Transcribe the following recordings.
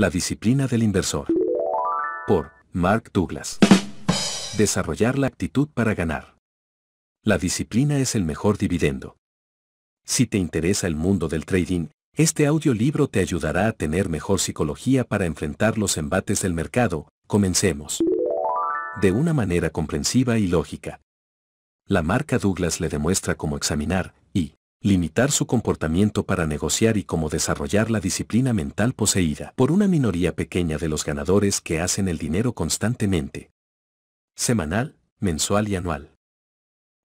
La disciplina del inversor. Por Mark Douglas. Desarrollar la actitud para ganar. La disciplina es el mejor dividendo. Si te interesa el mundo del trading, este audiolibro te ayudará a tener mejor psicología para enfrentar los embates del mercado. Comencemos. De una manera comprensiva y lógica. La marca Douglas le demuestra cómo examinar y limitar su comportamiento para negociar y cómo desarrollar la disciplina mental poseída por una minoría pequeña de los ganadores que hacen el dinero constantemente. Semanal, mensual y anual.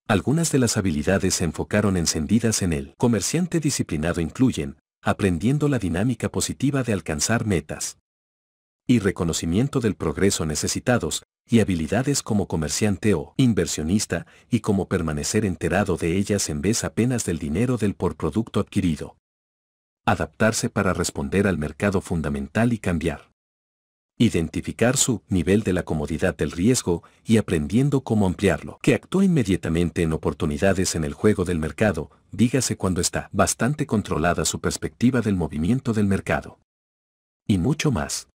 Algunas de las habilidades se enfocaron encendidas en el comerciante disciplinado incluyen, aprendiendo la dinámica positiva de alcanzar metas y reconocimiento del progreso necesitados, y habilidades como comerciante o inversionista, y como permanecer enterado de ellas en vez apenas del dinero del por producto adquirido. Adaptarse para responder al mercado fundamental y cambiar. Identificar su nivel de la comodidad del riesgo y aprendiendo cómo ampliarlo, que actúa inmediatamente en oportunidades en el juego del mercado, dígase cuando está bastante controlada su perspectiva del movimiento del mercado. Y mucho más.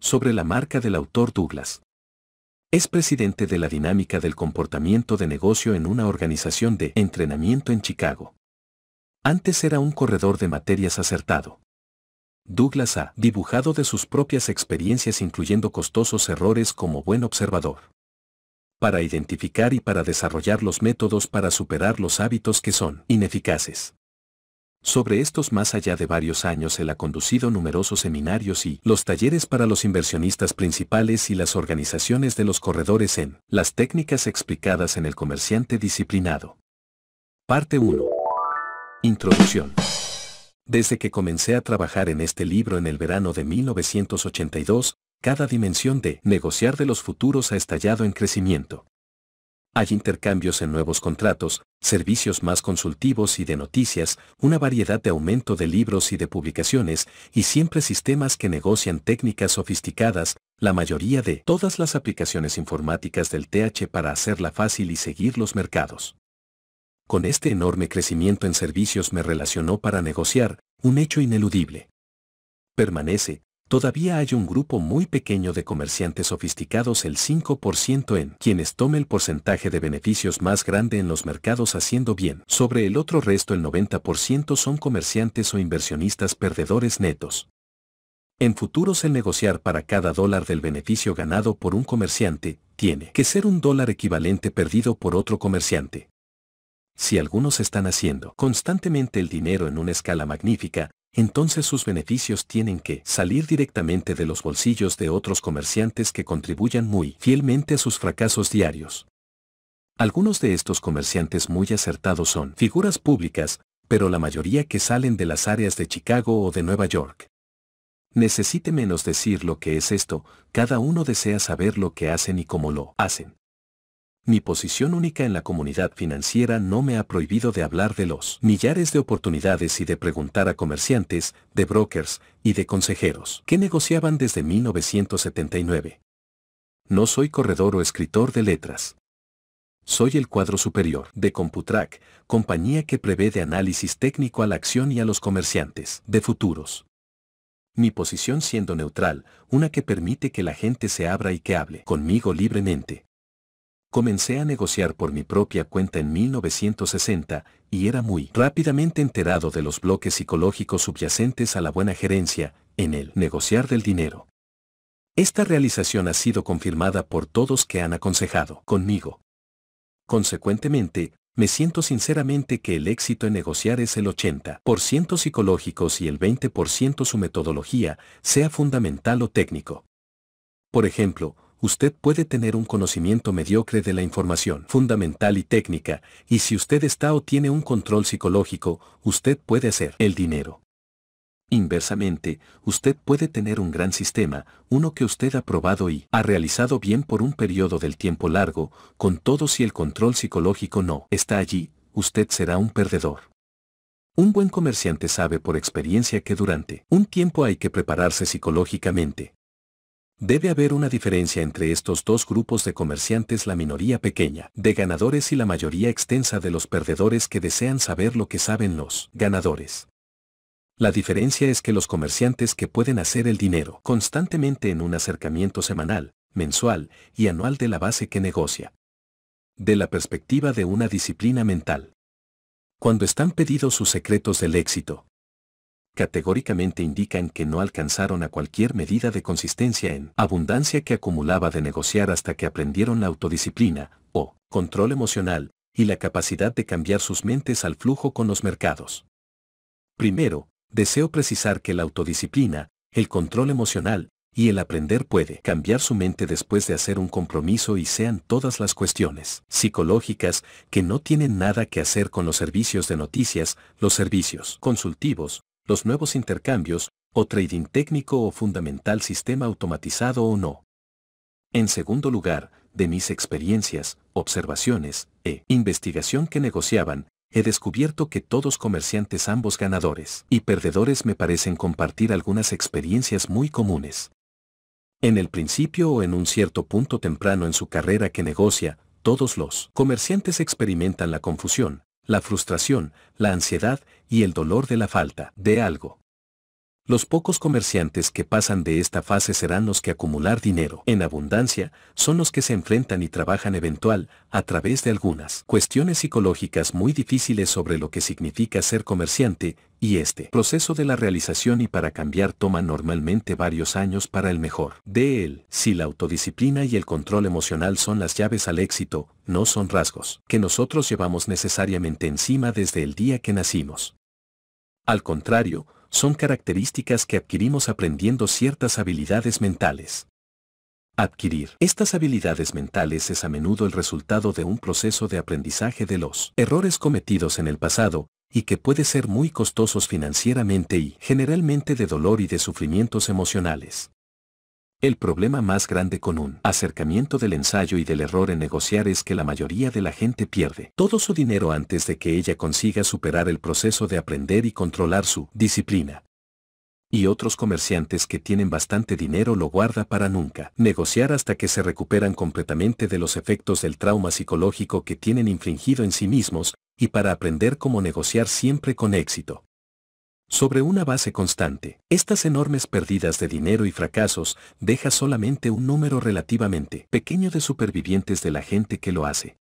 Sobre la marca del autor Douglas. Es presidente de la dinámica del comportamiento de negocio en una organización de entrenamiento en Chicago. Antes era un corredor de materias acertado. Douglas ha dibujado de sus propias experiencias incluyendo costosos errores como buen observador. Para identificar y para desarrollar los métodos para superar los hábitos que son ineficaces. Sobre estos más allá de varios años él ha conducido numerosos seminarios y los talleres para los inversionistas principales y las organizaciones de los corredores en Las técnicas explicadas en el comerciante disciplinado. Parte 1. Introducción. Desde que comencé a trabajar en este libro en el verano de 1982, cada dimensión de negociar de los futuros ha estallado en crecimiento. Hay intercambios en nuevos contratos, servicios más consultivos y de noticias, una variedad de aumento de libros y de publicaciones, y siempre sistemas que negocian técnicas sofisticadas, la mayoría de todas las aplicaciones informáticas del TH para hacerla fácil y seguir los mercados. Con este enorme crecimiento en servicios me relacionó para negociar, un hecho ineludible. Permanece, Todavía hay un grupo muy pequeño de comerciantes sofisticados el 5% en quienes tome el porcentaje de beneficios más grande en los mercados haciendo bien. Sobre el otro resto el 90% son comerciantes o inversionistas perdedores netos. En futuros el negociar para cada dólar del beneficio ganado por un comerciante, tiene que ser un dólar equivalente perdido por otro comerciante. Si algunos están haciendo constantemente el dinero en una escala magnífica, entonces sus beneficios tienen que salir directamente de los bolsillos de otros comerciantes que contribuyan muy fielmente a sus fracasos diarios. Algunos de estos comerciantes muy acertados son figuras públicas, pero la mayoría que salen de las áreas de Chicago o de Nueva York. Necesite menos decir lo que es esto, cada uno desea saber lo que hacen y cómo lo hacen. Mi posición única en la comunidad financiera no me ha prohibido de hablar de los millares de oportunidades y de preguntar a comerciantes, de brokers y de consejeros que negociaban desde 1979. No soy corredor o escritor de letras. Soy el cuadro superior de Computrac, compañía que prevé de análisis técnico a la acción y a los comerciantes de futuros. Mi posición siendo neutral, una que permite que la gente se abra y que hable conmigo libremente. Comencé a negociar por mi propia cuenta en 1960 y era muy rápidamente enterado de los bloques psicológicos subyacentes a la buena gerencia en el negociar del dinero. Esta realización ha sido confirmada por todos que han aconsejado conmigo. Consecuentemente, me siento sinceramente que el éxito en negociar es el 80% psicológicos y el 20% su metodología, sea fundamental o técnico. Por ejemplo, usted puede tener un conocimiento mediocre de la información fundamental y técnica, y si usted está o tiene un control psicológico, usted puede hacer el dinero. Inversamente, usted puede tener un gran sistema, uno que usted ha probado y ha realizado bien por un periodo del tiempo largo, con todo si el control psicológico no está allí, usted será un perdedor. Un buen comerciante sabe por experiencia que durante un tiempo hay que prepararse psicológicamente, Debe haber una diferencia entre estos dos grupos de comerciantes, la minoría pequeña de ganadores y la mayoría extensa de los perdedores que desean saber lo que saben los ganadores. La diferencia es que los comerciantes que pueden hacer el dinero constantemente en un acercamiento semanal, mensual y anual de la base que negocia. De la perspectiva de una disciplina mental. Cuando están pedidos sus secretos del éxito, categóricamente indican que no alcanzaron a cualquier medida de consistencia en abundancia que acumulaba de negociar hasta que aprendieron la autodisciplina, o control emocional, y la capacidad de cambiar sus mentes al flujo con los mercados. Primero, deseo precisar que la autodisciplina, el control emocional, y el aprender puede cambiar su mente después de hacer un compromiso y sean todas las cuestiones psicológicas que no tienen nada que hacer con los servicios de noticias, los servicios consultivos, los nuevos intercambios, o trading técnico o fundamental sistema automatizado o no. En segundo lugar, de mis experiencias, observaciones e investigación que negociaban, he descubierto que todos comerciantes ambos ganadores y perdedores me parecen compartir algunas experiencias muy comunes. En el principio o en un cierto punto temprano en su carrera que negocia, todos los comerciantes experimentan la confusión, la frustración, la ansiedad y el dolor de la falta de algo. Los pocos comerciantes que pasan de esta fase serán los que acumular dinero en abundancia, son los que se enfrentan y trabajan eventual, a través de algunas cuestiones psicológicas muy difíciles sobre lo que significa ser comerciante, y este proceso de la realización y para cambiar toma normalmente varios años para el mejor de él. Si la autodisciplina y el control emocional son las llaves al éxito, no son rasgos que nosotros llevamos necesariamente encima desde el día que nacimos. Al contrario, son características que adquirimos aprendiendo ciertas habilidades mentales. Adquirir estas habilidades mentales es a menudo el resultado de un proceso de aprendizaje de los errores cometidos en el pasado, y que puede ser muy costosos financieramente y generalmente de dolor y de sufrimientos emocionales. El problema más grande con un acercamiento del ensayo y del error en negociar es que la mayoría de la gente pierde todo su dinero antes de que ella consiga superar el proceso de aprender y controlar su disciplina. Y otros comerciantes que tienen bastante dinero lo guarda para nunca negociar hasta que se recuperan completamente de los efectos del trauma psicológico que tienen infringido en sí mismos, y para aprender cómo negociar siempre con éxito. Sobre una base constante, estas enormes pérdidas de dinero y fracasos deja solamente un número relativamente pequeño de supervivientes de la gente que lo hace.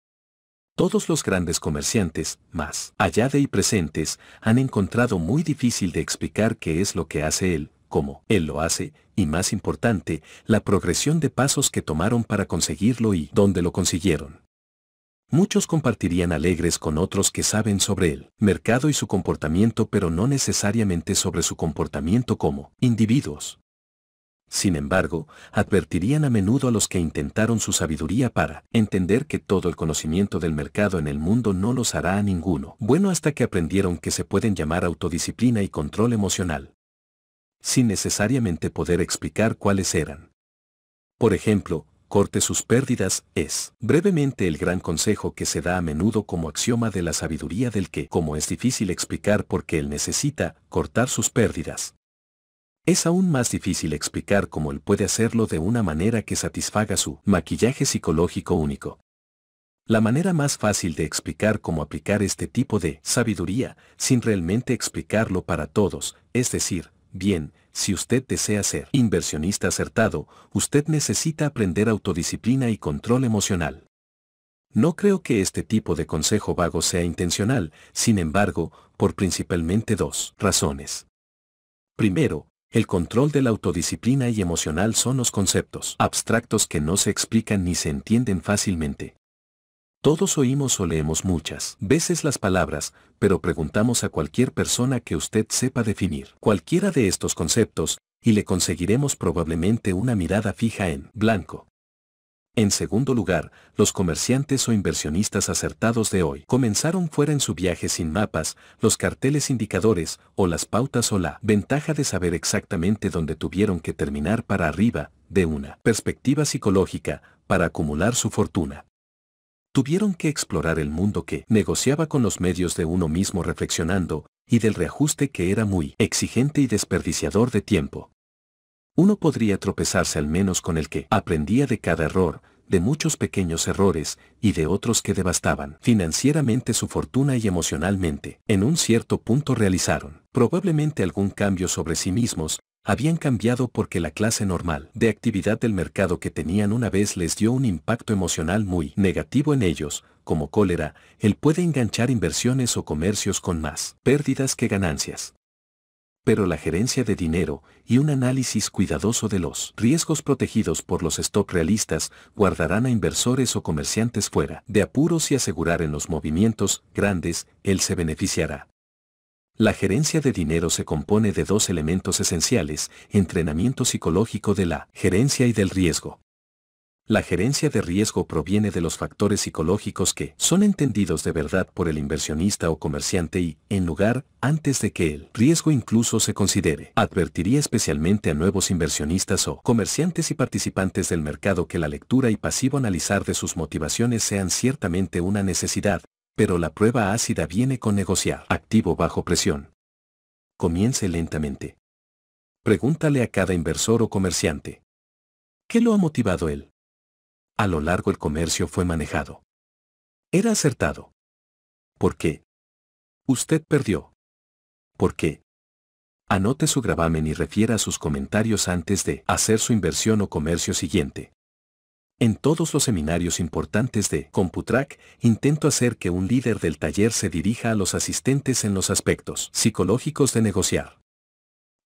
Todos los grandes comerciantes, más allá de y presentes, han encontrado muy difícil de explicar qué es lo que hace él, cómo él lo hace, y más importante, la progresión de pasos que tomaron para conseguirlo y dónde lo consiguieron. Muchos compartirían alegres con otros que saben sobre el mercado y su comportamiento pero no necesariamente sobre su comportamiento como individuos. Sin embargo, advertirían a menudo a los que intentaron su sabiduría para entender que todo el conocimiento del mercado en el mundo no los hará a ninguno bueno hasta que aprendieron que se pueden llamar autodisciplina y control emocional. Sin necesariamente poder explicar cuáles eran. Por ejemplo, corte sus pérdidas, es brevemente el gran consejo que se da a menudo como axioma de la sabiduría del que, como es difícil explicar por qué él necesita, cortar sus pérdidas. Es aún más difícil explicar cómo él puede hacerlo de una manera que satisfaga su maquillaje psicológico único. La manera más fácil de explicar cómo aplicar este tipo de sabiduría, sin realmente explicarlo para todos, es decir, bien, si usted desea ser inversionista acertado, usted necesita aprender autodisciplina y control emocional. No creo que este tipo de consejo vago sea intencional, sin embargo, por principalmente dos razones. Primero, el control de la autodisciplina y emocional son los conceptos abstractos que no se explican ni se entienden fácilmente. Todos oímos o leemos muchas veces las palabras, pero preguntamos a cualquier persona que usted sepa definir cualquiera de estos conceptos, y le conseguiremos probablemente una mirada fija en blanco. En segundo lugar, los comerciantes o inversionistas acertados de hoy comenzaron fuera en su viaje sin mapas, los carteles indicadores o las pautas o la ventaja de saber exactamente dónde tuvieron que terminar para arriba, de una perspectiva psicológica, para acumular su fortuna tuvieron que explorar el mundo que negociaba con los medios de uno mismo reflexionando, y del reajuste que era muy exigente y desperdiciador de tiempo. Uno podría tropezarse al menos con el que aprendía de cada error, de muchos pequeños errores y de otros que devastaban financieramente su fortuna y emocionalmente. En un cierto punto realizaron probablemente algún cambio sobre sí mismos, habían cambiado porque la clase normal de actividad del mercado que tenían una vez les dio un impacto emocional muy negativo en ellos, como cólera, él puede enganchar inversiones o comercios con más pérdidas que ganancias. Pero la gerencia de dinero y un análisis cuidadoso de los riesgos protegidos por los stock realistas guardarán a inversores o comerciantes fuera de apuros y asegurar en los movimientos grandes, él se beneficiará la gerencia de dinero se compone de dos elementos esenciales, entrenamiento psicológico de la gerencia y del riesgo. La gerencia de riesgo proviene de los factores psicológicos que son entendidos de verdad por el inversionista o comerciante y, en lugar, antes de que el riesgo incluso se considere, advertiría especialmente a nuevos inversionistas o comerciantes y participantes del mercado que la lectura y pasivo analizar de sus motivaciones sean ciertamente una necesidad, pero la prueba ácida viene con negociar activo bajo presión. Comience lentamente. Pregúntale a cada inversor o comerciante. ¿Qué lo ha motivado él? A lo largo el comercio fue manejado. Era acertado. ¿Por qué? Usted perdió. ¿Por qué? Anote su gravamen y refiera sus comentarios antes de hacer su inversión o comercio siguiente. En todos los seminarios importantes de CompuTrack, intento hacer que un líder del taller se dirija a los asistentes en los aspectos psicológicos de negociar.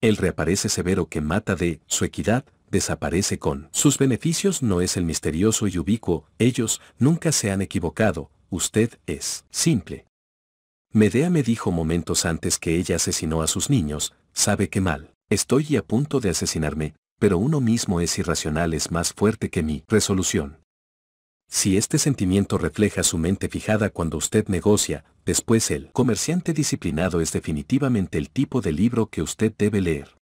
El reaparece severo que mata de su equidad, desaparece con sus beneficios no es el misterioso y ubicuo, ellos nunca se han equivocado, usted es simple. Medea me dijo momentos antes que ella asesinó a sus niños, sabe qué mal, estoy y a punto de asesinarme, pero uno mismo es irracional es más fuerte que mi resolución. Si este sentimiento refleja su mente fijada cuando usted negocia, después el comerciante disciplinado es definitivamente el tipo de libro que usted debe leer.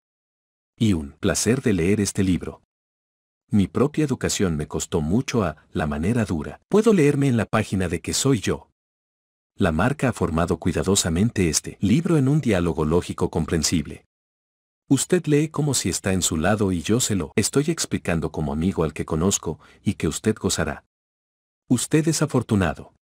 Y un placer de leer este libro. Mi propia educación me costó mucho a la manera dura. Puedo leerme en la página de que soy yo. La marca ha formado cuidadosamente este libro en un diálogo lógico comprensible. Usted lee como si está en su lado y yo se lo estoy explicando como amigo al que conozco y que usted gozará. Usted es afortunado.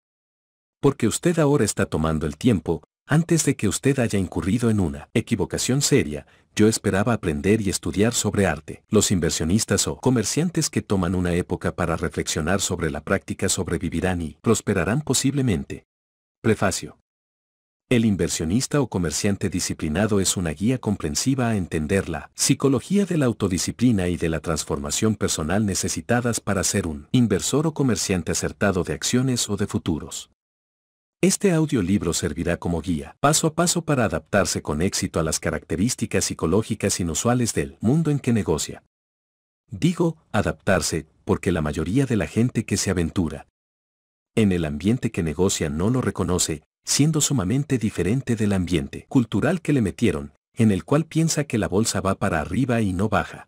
Porque usted ahora está tomando el tiempo, antes de que usted haya incurrido en una equivocación seria, yo esperaba aprender y estudiar sobre arte. Los inversionistas o comerciantes que toman una época para reflexionar sobre la práctica sobrevivirán y prosperarán posiblemente. Prefacio. El inversionista o comerciante disciplinado es una guía comprensiva a entender la psicología de la autodisciplina y de la transformación personal necesitadas para ser un inversor o comerciante acertado de acciones o de futuros. Este audiolibro servirá como guía, paso a paso para adaptarse con éxito a las características psicológicas inusuales del mundo en que negocia. Digo, adaptarse, porque la mayoría de la gente que se aventura en el ambiente que negocia no lo reconoce, siendo sumamente diferente del ambiente cultural que le metieron, en el cual piensa que la bolsa va para arriba y no baja.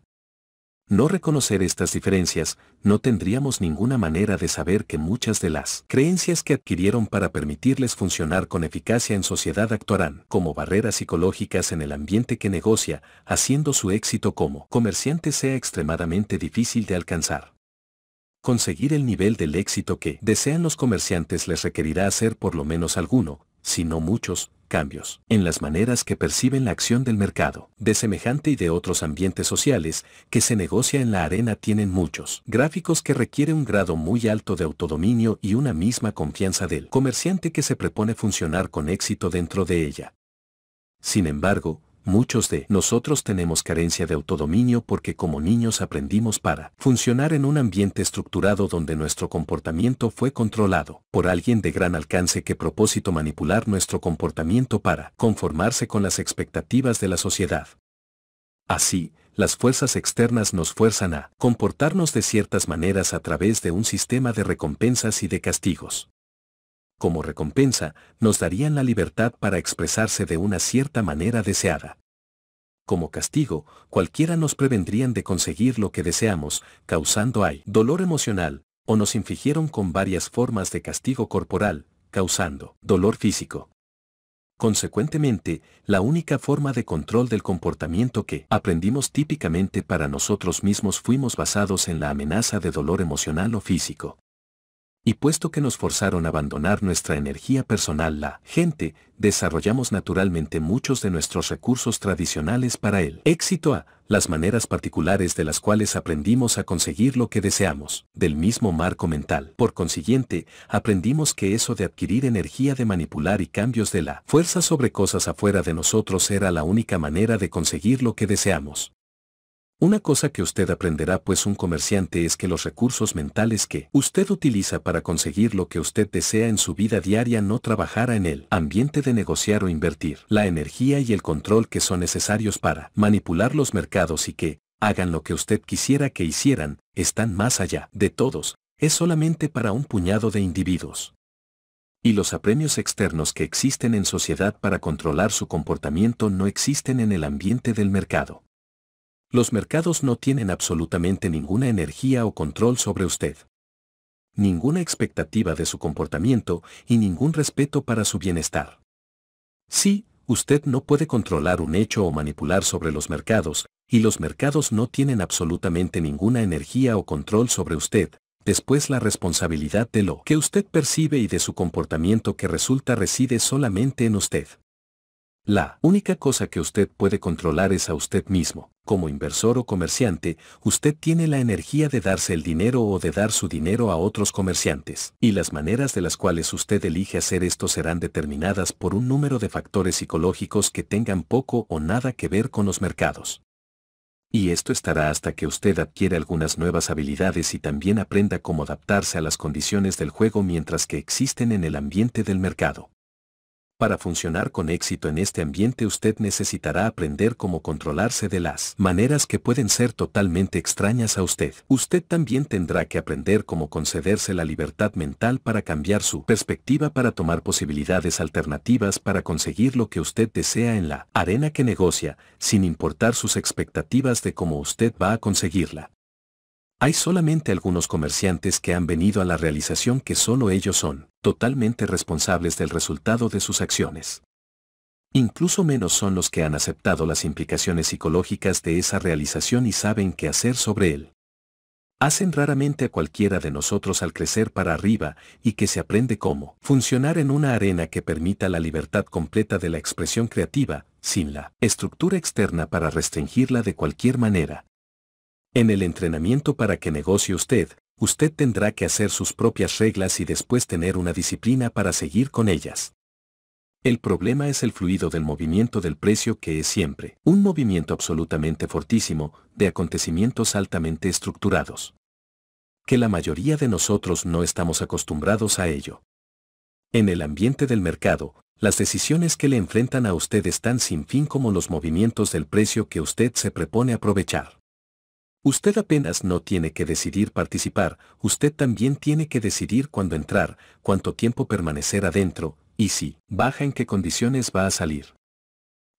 No reconocer estas diferencias, no tendríamos ninguna manera de saber que muchas de las creencias que adquirieron para permitirles funcionar con eficacia en sociedad actuarán como barreras psicológicas en el ambiente que negocia, haciendo su éxito como comerciante sea extremadamente difícil de alcanzar. Conseguir el nivel del éxito que desean los comerciantes les requerirá hacer por lo menos alguno, si no muchos, cambios en las maneras que perciben la acción del mercado, de semejante y de otros ambientes sociales que se negocia en la arena tienen muchos gráficos que requiere un grado muy alto de autodominio y una misma confianza del comerciante que se propone funcionar con éxito dentro de ella. Sin embargo, muchos de nosotros tenemos carencia de autodominio porque como niños aprendimos para funcionar en un ambiente estructurado donde nuestro comportamiento fue controlado por alguien de gran alcance que propósito manipular nuestro comportamiento para conformarse con las expectativas de la sociedad. Así, las fuerzas externas nos fuerzan a comportarnos de ciertas maneras a través de un sistema de recompensas y de castigos como recompensa, nos darían la libertad para expresarse de una cierta manera deseada. Como castigo, cualquiera nos prevendrían de conseguir lo que deseamos, causando hay dolor emocional, o nos infligieron con varias formas de castigo corporal, causando dolor físico. Consecuentemente, la única forma de control del comportamiento que aprendimos típicamente para nosotros mismos fuimos basados en la amenaza de dolor emocional o físico y puesto que nos forzaron a abandonar nuestra energía personal la gente, desarrollamos naturalmente muchos de nuestros recursos tradicionales para el éxito a las maneras particulares de las cuales aprendimos a conseguir lo que deseamos, del mismo marco mental. Por consiguiente, aprendimos que eso de adquirir energía de manipular y cambios de la fuerza sobre cosas afuera de nosotros era la única manera de conseguir lo que deseamos. Una cosa que usted aprenderá pues un comerciante es que los recursos mentales que usted utiliza para conseguir lo que usted desea en su vida diaria no trabajará en el ambiente de negociar o invertir. La energía y el control que son necesarios para manipular los mercados y que hagan lo que usted quisiera que hicieran, están más allá de todos, es solamente para un puñado de individuos. Y los apremios externos que existen en sociedad para controlar su comportamiento no existen en el ambiente del mercado. Los mercados no tienen absolutamente ninguna energía o control sobre usted. Ninguna expectativa de su comportamiento y ningún respeto para su bienestar. Sí, usted no puede controlar un hecho o manipular sobre los mercados, y los mercados no tienen absolutamente ninguna energía o control sobre usted, después la responsabilidad de lo que usted percibe y de su comportamiento que resulta reside solamente en usted. La única cosa que usted puede controlar es a usted mismo. Como inversor o comerciante, usted tiene la energía de darse el dinero o de dar su dinero a otros comerciantes, y las maneras de las cuales usted elige hacer esto serán determinadas por un número de factores psicológicos que tengan poco o nada que ver con los mercados. Y esto estará hasta que usted adquiere algunas nuevas habilidades y también aprenda cómo adaptarse a las condiciones del juego mientras que existen en el ambiente del mercado. Para funcionar con éxito en este ambiente usted necesitará aprender cómo controlarse de las maneras que pueden ser totalmente extrañas a usted. Usted también tendrá que aprender cómo concederse la libertad mental para cambiar su perspectiva para tomar posibilidades alternativas para conseguir lo que usted desea en la arena que negocia, sin importar sus expectativas de cómo usted va a conseguirla. Hay solamente algunos comerciantes que han venido a la realización que solo ellos son, totalmente responsables del resultado de sus acciones. Incluso menos son los que han aceptado las implicaciones psicológicas de esa realización y saben qué hacer sobre él. Hacen raramente a cualquiera de nosotros al crecer para arriba y que se aprende cómo funcionar en una arena que permita la libertad completa de la expresión creativa, sin la estructura externa para restringirla de cualquier manera, en el entrenamiento para que negocie usted, usted tendrá que hacer sus propias reglas y después tener una disciplina para seguir con ellas. El problema es el fluido del movimiento del precio que es siempre un movimiento absolutamente fortísimo de acontecimientos altamente estructurados. Que la mayoría de nosotros no estamos acostumbrados a ello. En el ambiente del mercado, las decisiones que le enfrentan a usted están sin fin como los movimientos del precio que usted se propone aprovechar. Usted apenas no tiene que decidir participar, usted también tiene que decidir cuándo entrar, cuánto tiempo permanecer adentro, y si baja en qué condiciones va a salir.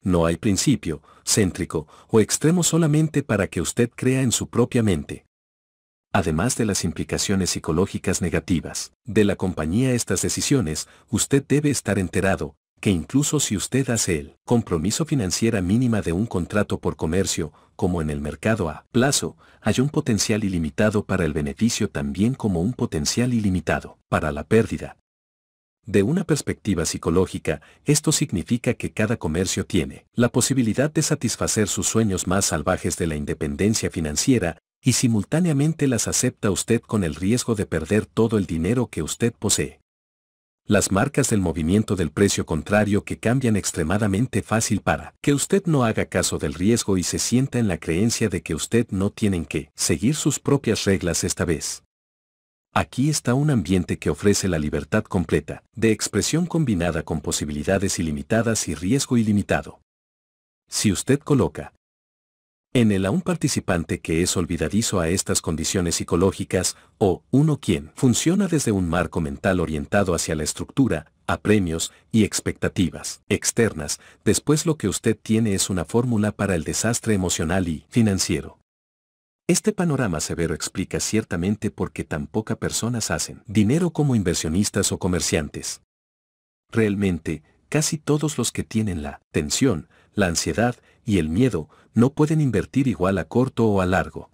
No hay principio, céntrico o extremo solamente para que usted crea en su propia mente. Además de las implicaciones psicológicas negativas de la compañía estas decisiones, usted debe estar enterado, que incluso si usted hace el compromiso financiera mínima de un contrato por comercio, como en el mercado a plazo, hay un potencial ilimitado para el beneficio también como un potencial ilimitado para la pérdida. De una perspectiva psicológica, esto significa que cada comercio tiene la posibilidad de satisfacer sus sueños más salvajes de la independencia financiera y simultáneamente las acepta usted con el riesgo de perder todo el dinero que usted posee las marcas del movimiento del precio contrario que cambian extremadamente fácil para que usted no haga caso del riesgo y se sienta en la creencia de que usted no tienen que seguir sus propias reglas esta vez. Aquí está un ambiente que ofrece la libertad completa, de expresión combinada con posibilidades ilimitadas y riesgo ilimitado. Si usted coloca en el a un participante que es olvidadizo a estas condiciones psicológicas, o uno quien funciona desde un marco mental orientado hacia la estructura, a premios y expectativas externas, después lo que usted tiene es una fórmula para el desastre emocional y financiero. Este panorama severo explica ciertamente por qué tan pocas personas hacen dinero como inversionistas o comerciantes. Realmente, casi todos los que tienen la tensión, la ansiedad y el miedo no pueden invertir igual a corto o a largo.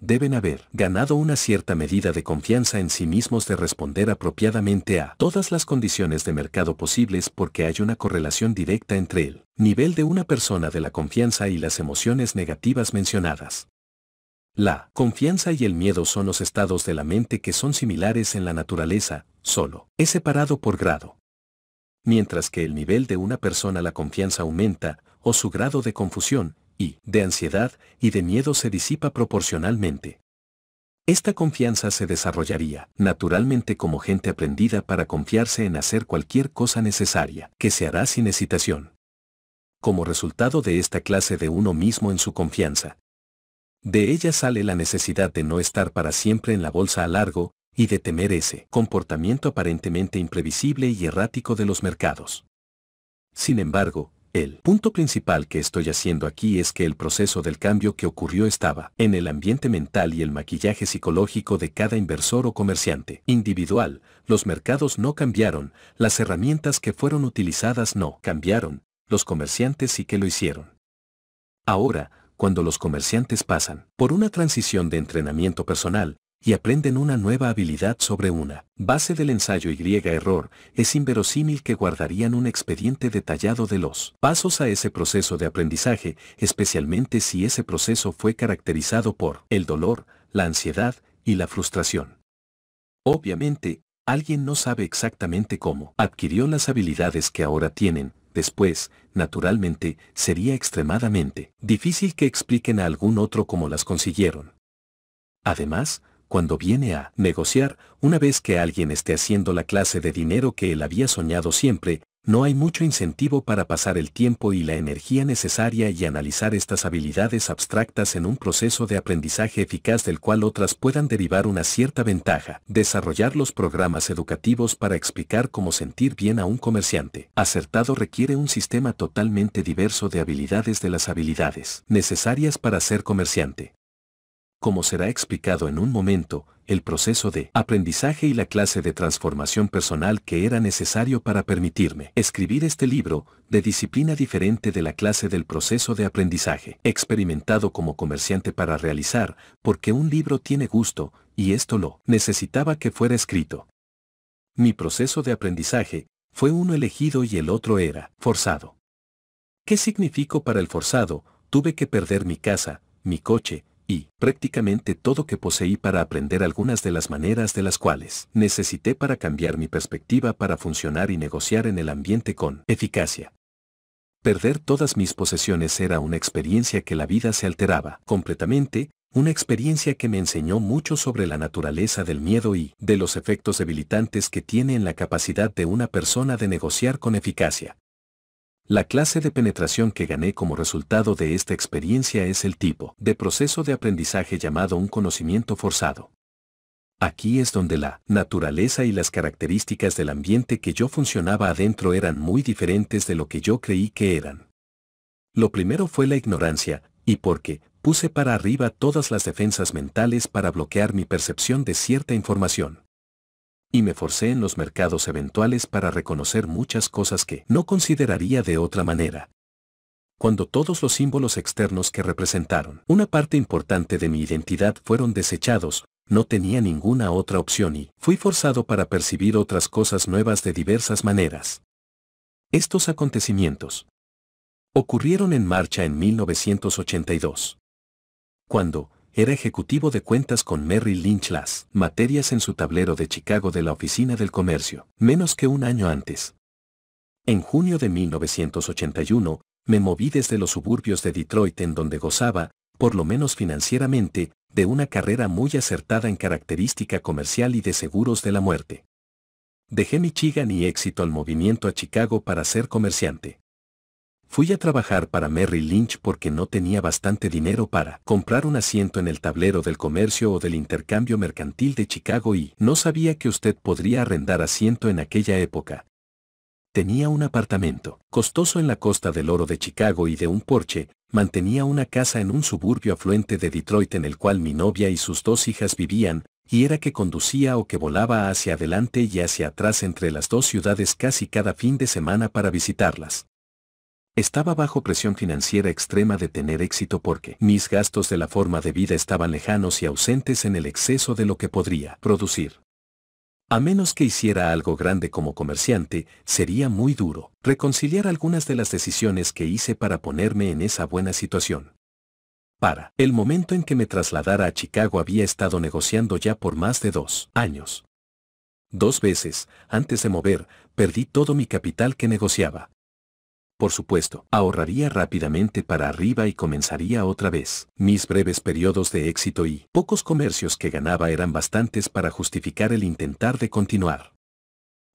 Deben haber ganado una cierta medida de confianza en sí mismos de responder apropiadamente a todas las condiciones de mercado posibles porque hay una correlación directa entre el nivel de una persona de la confianza y las emociones negativas mencionadas. La confianza y el miedo son los estados de la mente que son similares en la naturaleza, solo es separado por grado. Mientras que el nivel de una persona la confianza aumenta, o su grado de confusión, y de ansiedad y de miedo se disipa proporcionalmente. Esta confianza se desarrollaría naturalmente como gente aprendida para confiarse en hacer cualquier cosa necesaria, que se hará sin hesitación. Como resultado de esta clase de uno mismo en su confianza, de ella sale la necesidad de no estar para siempre en la bolsa a largo, y de temer ese comportamiento aparentemente imprevisible y errático de los mercados. Sin embargo, el punto principal que estoy haciendo aquí es que el proceso del cambio que ocurrió estaba en el ambiente mental y el maquillaje psicológico de cada inversor o comerciante individual, los mercados no cambiaron, las herramientas que fueron utilizadas no cambiaron, los comerciantes sí que lo hicieron. Ahora, cuando los comerciantes pasan por una transición de entrenamiento personal, y aprenden una nueva habilidad sobre una base del ensayo y error, es inverosímil que guardarían un expediente detallado de los pasos a ese proceso de aprendizaje, especialmente si ese proceso fue caracterizado por el dolor, la ansiedad y la frustración. Obviamente, alguien no sabe exactamente cómo adquirió las habilidades que ahora tienen, después, naturalmente, sería extremadamente difícil que expliquen a algún otro cómo las consiguieron. Además, cuando viene a negociar, una vez que alguien esté haciendo la clase de dinero que él había soñado siempre, no hay mucho incentivo para pasar el tiempo y la energía necesaria y analizar estas habilidades abstractas en un proceso de aprendizaje eficaz del cual otras puedan derivar una cierta ventaja. Desarrollar los programas educativos para explicar cómo sentir bien a un comerciante acertado requiere un sistema totalmente diverso de habilidades de las habilidades necesarias para ser comerciante como será explicado en un momento, el proceso de aprendizaje y la clase de transformación personal que era necesario para permitirme escribir este libro, de disciplina diferente de la clase del proceso de aprendizaje, experimentado como comerciante para realizar, porque un libro tiene gusto, y esto lo necesitaba que fuera escrito. Mi proceso de aprendizaje fue uno elegido y el otro era forzado. ¿Qué significó para el forzado? Tuve que perder mi casa, mi coche, y prácticamente todo que poseí para aprender algunas de las maneras de las cuales necesité para cambiar mi perspectiva para funcionar y negociar en el ambiente con eficacia. Perder todas mis posesiones era una experiencia que la vida se alteraba completamente, una experiencia que me enseñó mucho sobre la naturaleza del miedo y de los efectos debilitantes que tiene en la capacidad de una persona de negociar con eficacia. La clase de penetración que gané como resultado de esta experiencia es el tipo de proceso de aprendizaje llamado un conocimiento forzado. Aquí es donde la naturaleza y las características del ambiente que yo funcionaba adentro eran muy diferentes de lo que yo creí que eran. Lo primero fue la ignorancia, y porque puse para arriba todas las defensas mentales para bloquear mi percepción de cierta información y me forcé en los mercados eventuales para reconocer muchas cosas que no consideraría de otra manera. Cuando todos los símbolos externos que representaron una parte importante de mi identidad fueron desechados, no tenía ninguna otra opción y fui forzado para percibir otras cosas nuevas de diversas maneras. Estos acontecimientos ocurrieron en marcha en 1982. Cuando, era ejecutivo de cuentas con Merrill Lynch las materias en su tablero de Chicago de la Oficina del Comercio, menos que un año antes. En junio de 1981, me moví desde los suburbios de Detroit en donde gozaba, por lo menos financieramente, de una carrera muy acertada en característica comercial y de seguros de la muerte. Dejé mi Michigan y éxito al movimiento a Chicago para ser comerciante. Fui a trabajar para Merrill Lynch porque no tenía bastante dinero para comprar un asiento en el tablero del comercio o del intercambio mercantil de Chicago y no sabía que usted podría arrendar asiento en aquella época. Tenía un apartamento costoso en la costa del oro de Chicago y de un porche, mantenía una casa en un suburbio afluente de Detroit en el cual mi novia y sus dos hijas vivían, y era que conducía o que volaba hacia adelante y hacia atrás entre las dos ciudades casi cada fin de semana para visitarlas. Estaba bajo presión financiera extrema de tener éxito porque mis gastos de la forma de vida estaban lejanos y ausentes en el exceso de lo que podría producir. A menos que hiciera algo grande como comerciante, sería muy duro reconciliar algunas de las decisiones que hice para ponerme en esa buena situación. Para el momento en que me trasladara a Chicago había estado negociando ya por más de dos años. Dos veces, antes de mover, perdí todo mi capital que negociaba. Por supuesto, ahorraría rápidamente para arriba y comenzaría otra vez. Mis breves periodos de éxito y pocos comercios que ganaba eran bastantes para justificar el intentar de continuar.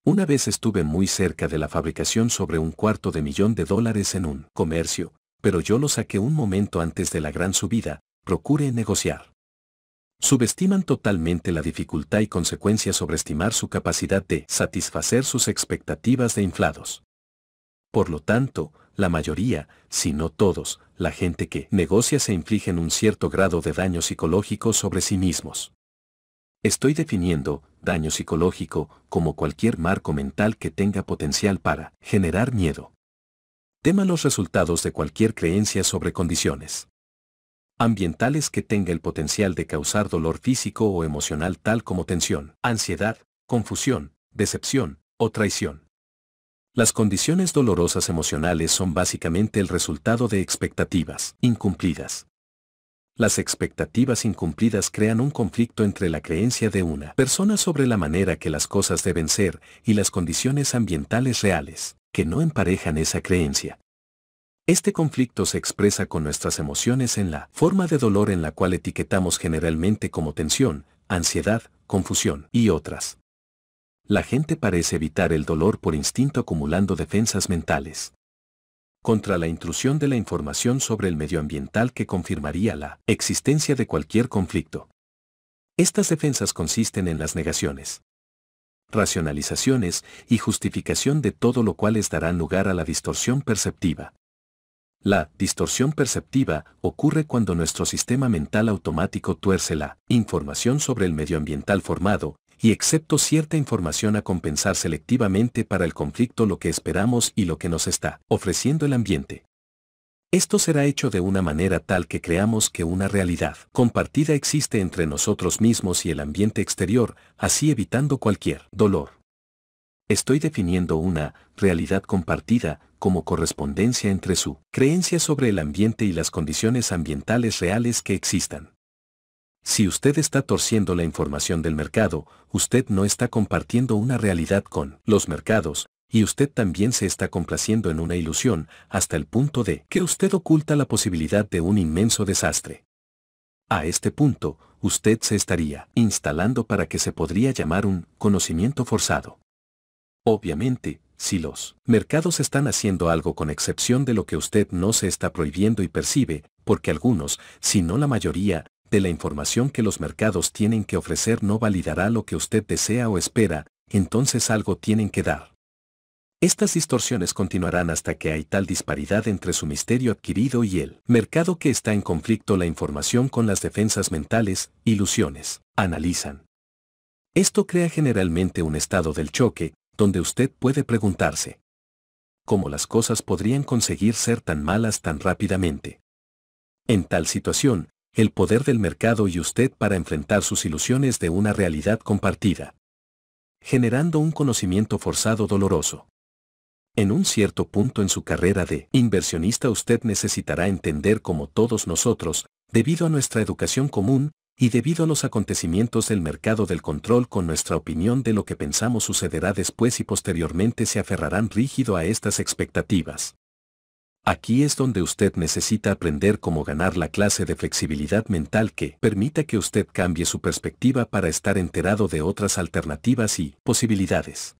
Una vez estuve muy cerca de la fabricación sobre un cuarto de millón de dólares en un comercio, pero yo lo saqué un momento antes de la gran subida, procure negociar. Subestiman totalmente la dificultad y consecuencia sobreestimar su capacidad de satisfacer sus expectativas de inflados. Por lo tanto, la mayoría, si no todos, la gente que negocia se infligen un cierto grado de daño psicológico sobre sí mismos. Estoy definiendo daño psicológico como cualquier marco mental que tenga potencial para generar miedo. Tema los resultados de cualquier creencia sobre condiciones ambientales que tenga el potencial de causar dolor físico o emocional tal como tensión, ansiedad, confusión, decepción o traición. Las condiciones dolorosas emocionales son básicamente el resultado de expectativas incumplidas. Las expectativas incumplidas crean un conflicto entre la creencia de una persona sobre la manera que las cosas deben ser y las condiciones ambientales reales, que no emparejan esa creencia. Este conflicto se expresa con nuestras emociones en la forma de dolor en la cual etiquetamos generalmente como tensión, ansiedad, confusión y otras. La gente parece evitar el dolor por instinto acumulando defensas mentales. Contra la intrusión de la información sobre el medioambiental que confirmaría la existencia de cualquier conflicto. Estas defensas consisten en las negaciones, racionalizaciones y justificación de todo lo cual les darán lugar a la distorsión perceptiva. La distorsión perceptiva ocurre cuando nuestro sistema mental automático tuerce la información sobre el medioambiental formado y excepto cierta información a compensar selectivamente para el conflicto lo que esperamos y lo que nos está ofreciendo el ambiente. Esto será hecho de una manera tal que creamos que una realidad compartida existe entre nosotros mismos y el ambiente exterior, así evitando cualquier dolor. Estoy definiendo una realidad compartida como correspondencia entre su creencia sobre el ambiente y las condiciones ambientales reales que existan. Si usted está torciendo la información del mercado, usted no está compartiendo una realidad con los mercados, y usted también se está complaciendo en una ilusión, hasta el punto de que usted oculta la posibilidad de un inmenso desastre. A este punto, usted se estaría instalando para que se podría llamar un conocimiento forzado. Obviamente, si los mercados están haciendo algo con excepción de lo que usted no se está prohibiendo y percibe, porque algunos, si no la mayoría, la información que los mercados tienen que ofrecer no validará lo que usted desea o espera, entonces algo tienen que dar. Estas distorsiones continuarán hasta que hay tal disparidad entre su misterio adquirido y el mercado que está en conflicto la información con las defensas mentales, ilusiones, analizan. Esto crea generalmente un estado del choque, donde usted puede preguntarse, ¿cómo las cosas podrían conseguir ser tan malas tan rápidamente? En tal situación, el poder del mercado y usted para enfrentar sus ilusiones de una realidad compartida. Generando un conocimiento forzado doloroso. En un cierto punto en su carrera de inversionista usted necesitará entender como todos nosotros, debido a nuestra educación común, y debido a los acontecimientos del mercado del control con nuestra opinión de lo que pensamos sucederá después y posteriormente se aferrarán rígido a estas expectativas. Aquí es donde usted necesita aprender cómo ganar la clase de flexibilidad mental que permita que usted cambie su perspectiva para estar enterado de otras alternativas y posibilidades.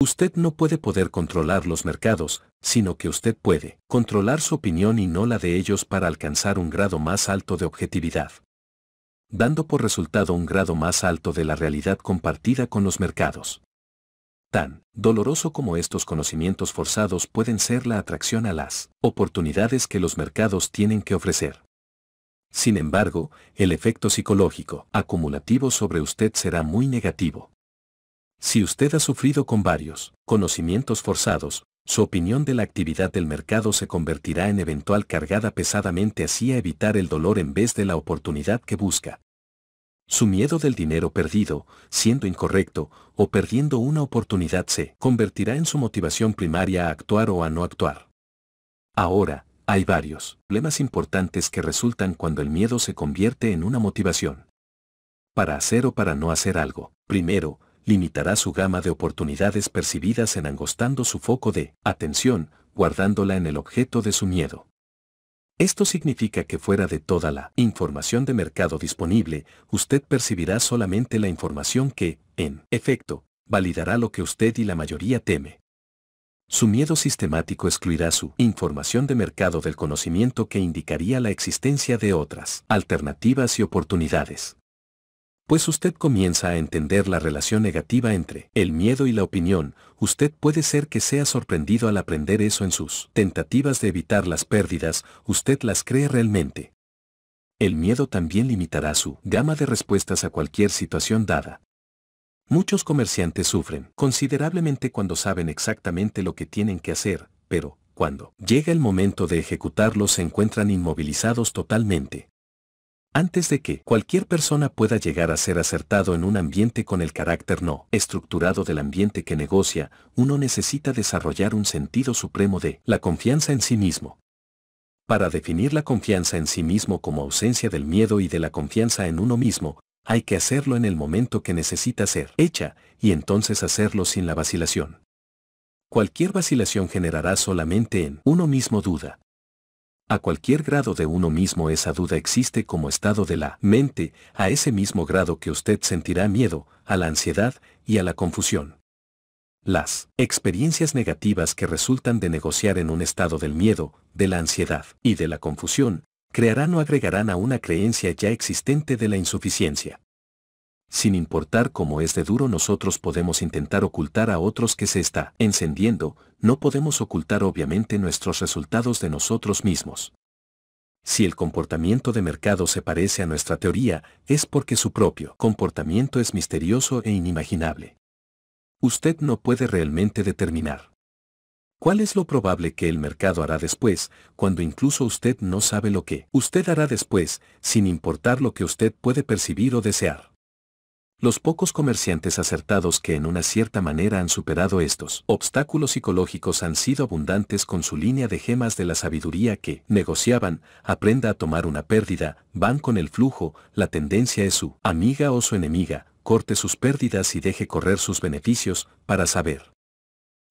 Usted no puede poder controlar los mercados, sino que usted puede controlar su opinión y no la de ellos para alcanzar un grado más alto de objetividad, dando por resultado un grado más alto de la realidad compartida con los mercados. Tan doloroso como estos conocimientos forzados pueden ser la atracción a las oportunidades que los mercados tienen que ofrecer. Sin embargo, el efecto psicológico acumulativo sobre usted será muy negativo. Si usted ha sufrido con varios conocimientos forzados, su opinión de la actividad del mercado se convertirá en eventual cargada pesadamente así a evitar el dolor en vez de la oportunidad que busca. Su miedo del dinero perdido, siendo incorrecto, o perdiendo una oportunidad se convertirá en su motivación primaria a actuar o a no actuar. Ahora, hay varios problemas importantes que resultan cuando el miedo se convierte en una motivación. Para hacer o para no hacer algo, primero, limitará su gama de oportunidades percibidas en angostando su foco de atención, guardándola en el objeto de su miedo. Esto significa que fuera de toda la información de mercado disponible, usted percibirá solamente la información que, en efecto, validará lo que usted y la mayoría teme. Su miedo sistemático excluirá su información de mercado del conocimiento que indicaría la existencia de otras alternativas y oportunidades pues usted comienza a entender la relación negativa entre el miedo y la opinión, usted puede ser que sea sorprendido al aprender eso en sus tentativas de evitar las pérdidas, usted las cree realmente. El miedo también limitará su gama de respuestas a cualquier situación dada. Muchos comerciantes sufren considerablemente cuando saben exactamente lo que tienen que hacer, pero, cuando llega el momento de ejecutarlo se encuentran inmovilizados totalmente. Antes de que cualquier persona pueda llegar a ser acertado en un ambiente con el carácter no estructurado del ambiente que negocia, uno necesita desarrollar un sentido supremo de la confianza en sí mismo. Para definir la confianza en sí mismo como ausencia del miedo y de la confianza en uno mismo, hay que hacerlo en el momento que necesita ser hecha y entonces hacerlo sin la vacilación. Cualquier vacilación generará solamente en uno mismo duda. A cualquier grado de uno mismo esa duda existe como estado de la mente, a ese mismo grado que usted sentirá miedo, a la ansiedad y a la confusión. Las experiencias negativas que resultan de negociar en un estado del miedo, de la ansiedad y de la confusión, crearán o agregarán a una creencia ya existente de la insuficiencia. Sin importar cómo es de duro nosotros podemos intentar ocultar a otros que se está encendiendo, no podemos ocultar obviamente nuestros resultados de nosotros mismos. Si el comportamiento de mercado se parece a nuestra teoría, es porque su propio comportamiento es misterioso e inimaginable. Usted no puede realmente determinar. ¿Cuál es lo probable que el mercado hará después, cuando incluso usted no sabe lo que usted hará después, sin importar lo que usted puede percibir o desear? los pocos comerciantes acertados que en una cierta manera han superado estos obstáculos psicológicos han sido abundantes con su línea de gemas de la sabiduría que negociaban, aprenda a tomar una pérdida, van con el flujo, la tendencia es su amiga o su enemiga, corte sus pérdidas y deje correr sus beneficios, para saber.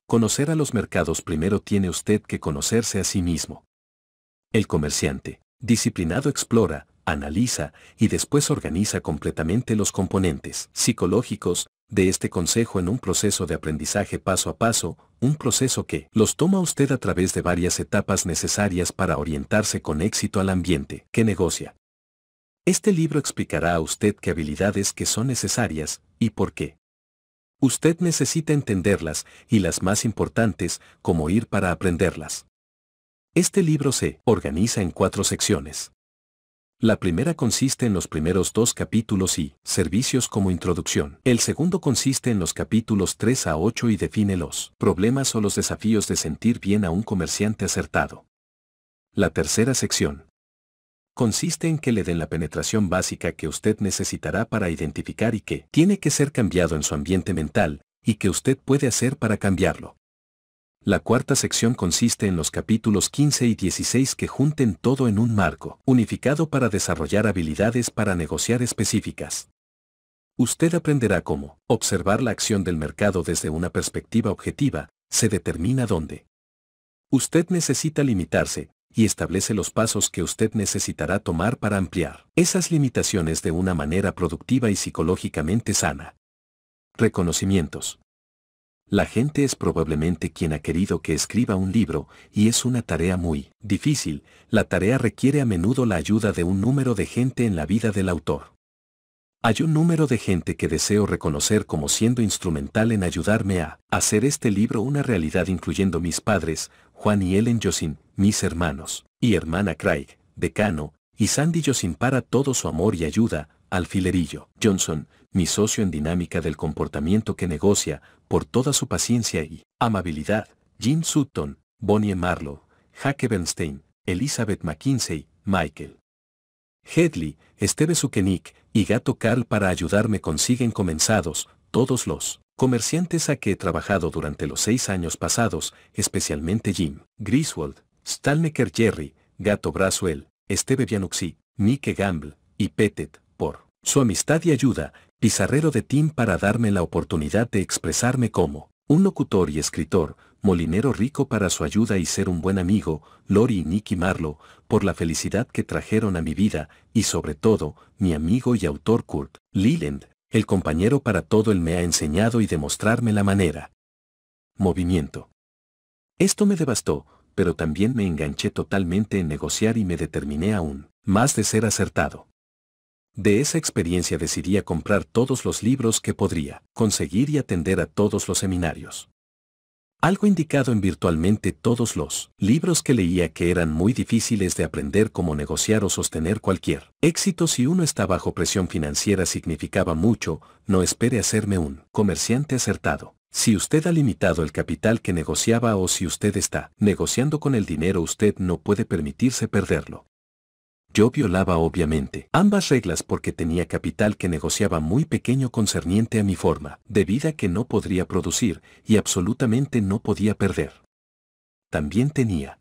Conocer a los mercados primero tiene usted que conocerse a sí mismo. El comerciante, disciplinado explora, analiza y después organiza completamente los componentes psicológicos de este consejo en un proceso de aprendizaje paso a paso, un proceso que los toma usted a través de varias etapas necesarias para orientarse con éxito al ambiente que negocia. Este libro explicará a usted qué habilidades que son necesarias y por qué. Usted necesita entenderlas y las más importantes, como ir para aprenderlas. Este libro se organiza en cuatro secciones. La primera consiste en los primeros dos capítulos y servicios como introducción. El segundo consiste en los capítulos 3 a 8 y define los problemas o los desafíos de sentir bien a un comerciante acertado. La tercera sección consiste en que le den la penetración básica que usted necesitará para identificar y que tiene que ser cambiado en su ambiente mental y que usted puede hacer para cambiarlo. La cuarta sección consiste en los capítulos 15 y 16 que junten todo en un marco unificado para desarrollar habilidades para negociar específicas. Usted aprenderá cómo observar la acción del mercado desde una perspectiva objetiva, se determina dónde. Usted necesita limitarse, y establece los pasos que usted necesitará tomar para ampliar esas limitaciones de una manera productiva y psicológicamente sana. Reconocimientos. La gente es probablemente quien ha querido que escriba un libro, y es una tarea muy difícil, la tarea requiere a menudo la ayuda de un número de gente en la vida del autor. Hay un número de gente que deseo reconocer como siendo instrumental en ayudarme a hacer este libro una realidad incluyendo mis padres, Juan y Ellen Josin, mis hermanos, y hermana Craig, decano, y Sandy Josin para todo su amor y ayuda, alfilerillo. Johnson, mi socio en dinámica del comportamiento que negocia, por toda su paciencia y amabilidad, Jim Sutton, Bonnie Marlowe, Jake Bernstein, Elizabeth McKinsey, Michael. Headley, Esteve Sukenik y Gato Carl para ayudarme consiguen comenzados, todos los comerciantes a que he trabajado durante los seis años pasados, especialmente Jim, Griswold, Stalnecker Jerry, Gato Braswell, Esteve Bianuxi, Mike Gamble y Pettet, por su amistad y ayuda, pizarrero de Tim para darme la oportunidad de expresarme como un locutor y escritor, molinero rico para su ayuda y ser un buen amigo, Lori y Nicky Marlowe, por la felicidad que trajeron a mi vida, y sobre todo, mi amigo y autor Kurt Liland, el compañero para todo él me ha enseñado y demostrarme la manera. Movimiento. Esto me devastó, pero también me enganché totalmente en negociar y me determiné aún más de ser acertado. De esa experiencia decidía comprar todos los libros que podría, conseguir y atender a todos los seminarios. Algo indicado en virtualmente todos los libros que leía que eran muy difíciles de aprender cómo negociar o sostener cualquier éxito si uno está bajo presión financiera significaba mucho, no espere hacerme un comerciante acertado. Si usted ha limitado el capital que negociaba o si usted está negociando con el dinero usted no puede permitirse perderlo. Yo violaba obviamente ambas reglas porque tenía capital que negociaba muy pequeño concerniente a mi forma de vida que no podría producir y absolutamente no podía perder. También tenía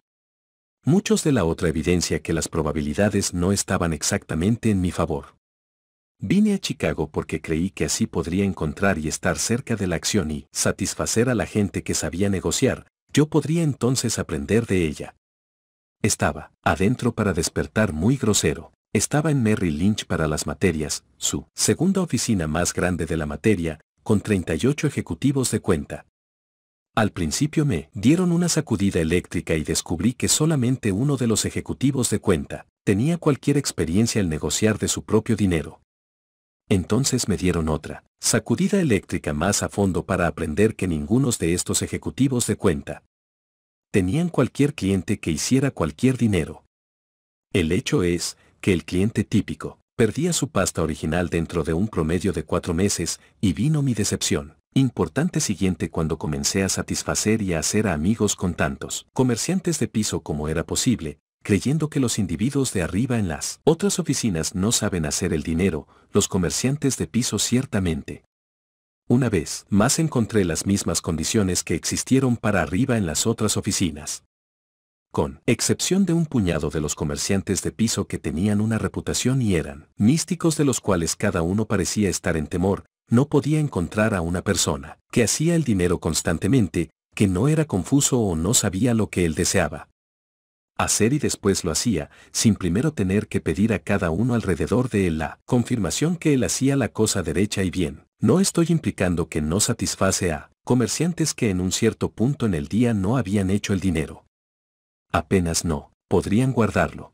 muchos de la otra evidencia que las probabilidades no estaban exactamente en mi favor. Vine a Chicago porque creí que así podría encontrar y estar cerca de la acción y satisfacer a la gente que sabía negociar, yo podría entonces aprender de ella, estaba adentro para despertar muy grosero. Estaba en Merrill Lynch para las materias, su segunda oficina más grande de la materia, con 38 ejecutivos de cuenta. Al principio me dieron una sacudida eléctrica y descubrí que solamente uno de los ejecutivos de cuenta tenía cualquier experiencia al negociar de su propio dinero. Entonces me dieron otra sacudida eléctrica más a fondo para aprender que ninguno de estos ejecutivos de cuenta tenían cualquier cliente que hiciera cualquier dinero. El hecho es que el cliente típico perdía su pasta original dentro de un promedio de cuatro meses y vino mi decepción. Importante siguiente cuando comencé a satisfacer y a hacer amigos con tantos comerciantes de piso como era posible, creyendo que los individuos de arriba en las otras oficinas no saben hacer el dinero, los comerciantes de piso ciertamente una vez más encontré las mismas condiciones que existieron para arriba en las otras oficinas. Con excepción de un puñado de los comerciantes de piso que tenían una reputación y eran místicos de los cuales cada uno parecía estar en temor, no podía encontrar a una persona que hacía el dinero constantemente, que no era confuso o no sabía lo que él deseaba hacer y después lo hacía, sin primero tener que pedir a cada uno alrededor de él la confirmación que él hacía la cosa derecha y bien. No estoy implicando que no satisface a comerciantes que en un cierto punto en el día no habían hecho el dinero. Apenas no, podrían guardarlo.